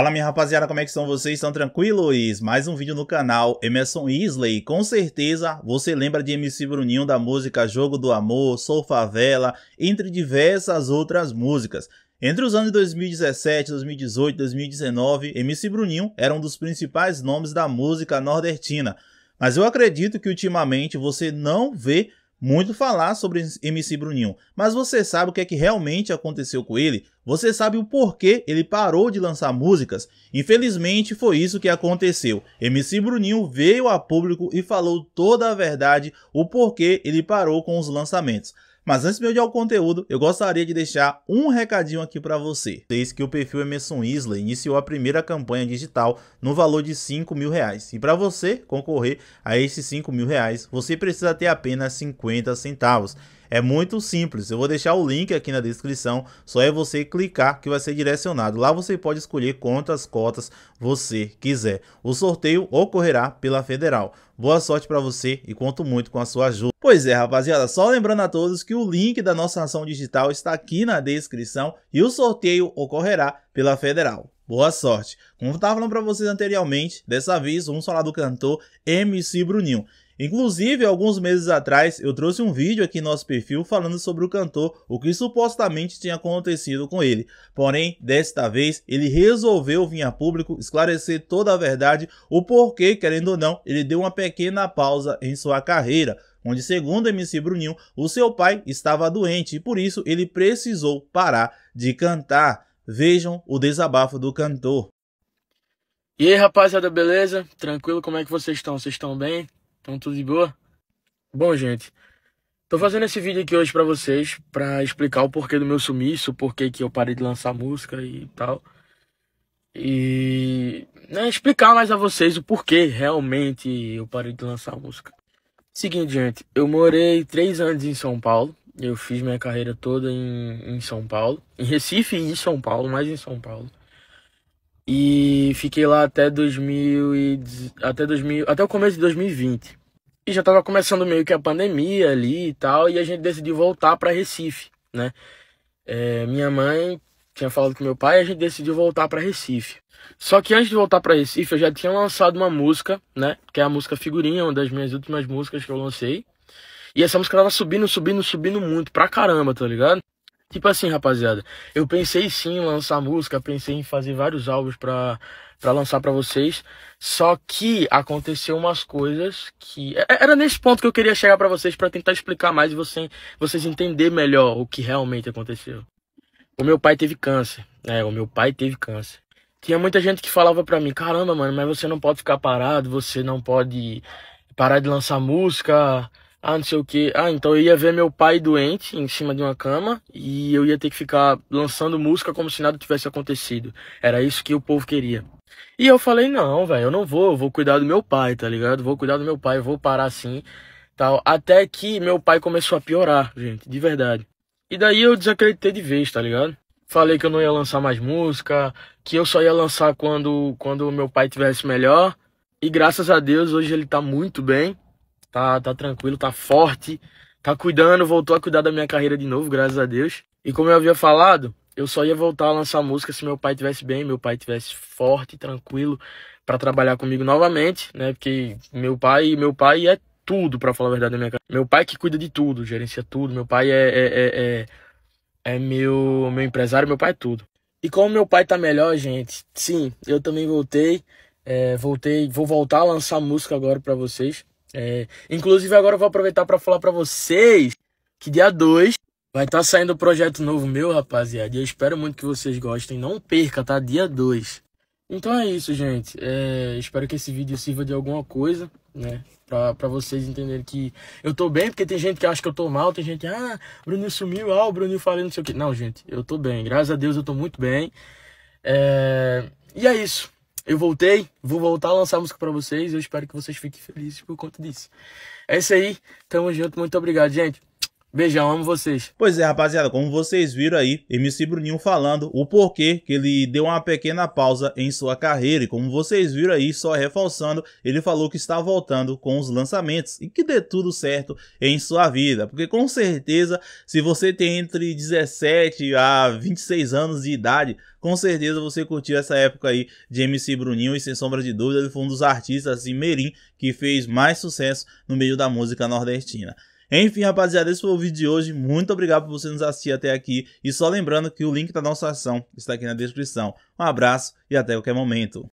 Fala minha rapaziada, como é que estão vocês? Estão tranquilos? Mais um vídeo no canal Emerson Isley. Com certeza você lembra de MC Bruninho da música Jogo do Amor, Sou Favela, entre diversas outras músicas. Entre os anos 2017, 2018 e 2019, MC Bruninho era um dos principais nomes da música nordestina. Mas eu acredito que ultimamente você não vê muito falar sobre MC Bruninho, mas você sabe o que é que realmente aconteceu com ele? Você sabe o porquê ele parou de lançar músicas? Infelizmente foi isso que aconteceu. MC Bruninho veio a público e falou toda a verdade, o porquê ele parou com os lançamentos. Mas antes de eu ir ao conteúdo, eu gostaria de deixar um recadinho aqui para você. Desde que o perfil Emerson Isla iniciou a primeira campanha digital no valor de 5 mil reais. E para você concorrer a esses 5 mil reais, você precisa ter apenas 50 centavos. É muito simples. Eu vou deixar o link aqui na descrição. Só é você clicar que vai ser direcionado. Lá você pode escolher quantas cotas você quiser. O sorteio ocorrerá pela Federal. Boa sorte para você e conto muito com a sua ajuda. Pois é, rapaziada, só lembrando a todos que o link da nossa ação digital está aqui na descrição e o sorteio ocorrerá pela Federal. Boa sorte! Como eu estava falando para vocês anteriormente, dessa vez vamos falar do cantor MC Bruninho. Inclusive, alguns meses atrás, eu trouxe um vídeo aqui no nosso perfil falando sobre o cantor, o que supostamente tinha acontecido com ele. Porém, desta vez, ele resolveu vir a público esclarecer toda a verdade, o porquê, querendo ou não, ele deu uma pequena pausa em sua carreira onde, segundo MC Bruninho, o seu pai estava doente e por isso ele precisou parar de cantar. Vejam o desabafo do cantor. E aí, rapaziada, beleza? Tranquilo? Como é que vocês estão? Vocês estão bem? Então tudo de boa? Bom, gente, tô fazendo esse vídeo aqui hoje para vocês para explicar o porquê do meu sumiço, o porquê que eu parei de lançar música e tal. E né, explicar mais a vocês o porquê realmente eu parei de lançar música. Seguinte, gente, eu morei três anos em São Paulo. Eu fiz minha carreira toda em, em São Paulo, em Recife e em São Paulo, mais em São Paulo. E fiquei lá até 2000 e, até 2000, até o começo de 2020. E já tava começando meio que a pandemia ali e tal, e a gente decidiu voltar para Recife, né? É, minha mãe tinha falado com meu pai, a gente decidiu voltar para Recife. Só que antes de voltar para Recife, eu já tinha lançado uma música, né? Que é a música Figurinha, uma das minhas últimas músicas que eu lancei. E essa música tava subindo, subindo, subindo muito pra caramba, tá ligado? Tipo assim, rapaziada, eu pensei sim em lançar música, pensei em fazer vários álbuns pra, pra lançar pra vocês. Só que aconteceu umas coisas que. É, é, era nesse ponto que eu queria chegar pra vocês para tentar explicar mais e você, vocês entenderem melhor o que realmente aconteceu. O meu pai teve câncer, né? O meu pai teve câncer. Tinha muita gente que falava pra mim, caramba, mano, mas você não pode ficar parado, você não pode parar de lançar música ah, não sei o que. Ah, então eu ia ver meu pai doente em cima de uma cama e eu ia ter que ficar lançando música como se nada tivesse acontecido. Era isso que o povo queria. E eu falei, não, velho, eu não vou, eu vou cuidar do meu pai, tá ligado? Vou cuidar do meu pai, vou parar assim, tal. Até que meu pai começou a piorar, gente, de verdade. E daí eu desacreditei de vez, tá ligado? Falei que eu não ia lançar mais música, que eu só ia lançar quando quando meu pai tivesse melhor. E graças a Deus hoje ele tá muito bem tá, tá tranquilo, tá forte, tá cuidando, voltou a cuidar da minha carreira de novo, graças a Deus. E como eu havia falado, eu só ia voltar a lançar música se meu pai tivesse bem, meu pai tivesse forte, tranquilo para trabalhar comigo novamente, né? Porque meu pai, meu pai é tudo, para falar a verdade, na minha Meu pai que cuida de tudo, gerencia tudo. Meu pai é, é, é, é, meu, meu empresário, meu pai é tudo. E como meu pai tá melhor, gente, sim, eu também voltei. É, voltei, vou voltar a lançar música agora para vocês. É, inclusive, agora eu vou aproveitar para falar para vocês que dia 2 vai estar tá saindo um projeto novo meu, rapaziada. E eu espero muito que vocês gostem. Não perca, tá? Dia 2. Então é isso, gente. É, espero que esse vídeo sirva de alguma coisa, né? Pra, pra vocês entenderem que eu tô bem, porque tem gente que acha que eu tô mal, tem gente que, ah, Bruninho sumiu, ah, o Bruninho falei não sei o que. Não, gente, eu tô bem. Graças a Deus eu tô muito bem. É, e é isso. Eu voltei, vou voltar a lançar música para vocês. Eu espero que vocês fiquem felizes por conta disso. É isso aí, tamo junto, muito obrigado, gente. Beijão, amo vocês. Pois é, rapaziada, como vocês viram aí, MC Bruninho falando o porquê que ele deu uma pequena pausa em sua carreira. E como vocês viram aí, só reforçando, ele falou que está voltando com os lançamentos e que dê tudo certo em sua vida. Porque com certeza, se você tem entre 17 a 26 anos de idade, com certeza você curtiu essa época aí de MC Bruninho e sem sombra de dúvida ele foi um dos artistas assim, merim que fez mais sucesso no meio da música nordestina. Enfim, rapaziada, esse foi o vídeo de hoje. Muito obrigado por você nos assistir até aqui. E só lembrando que o link da nossa ação está aqui na descrição. Um abraço e até qualquer momento.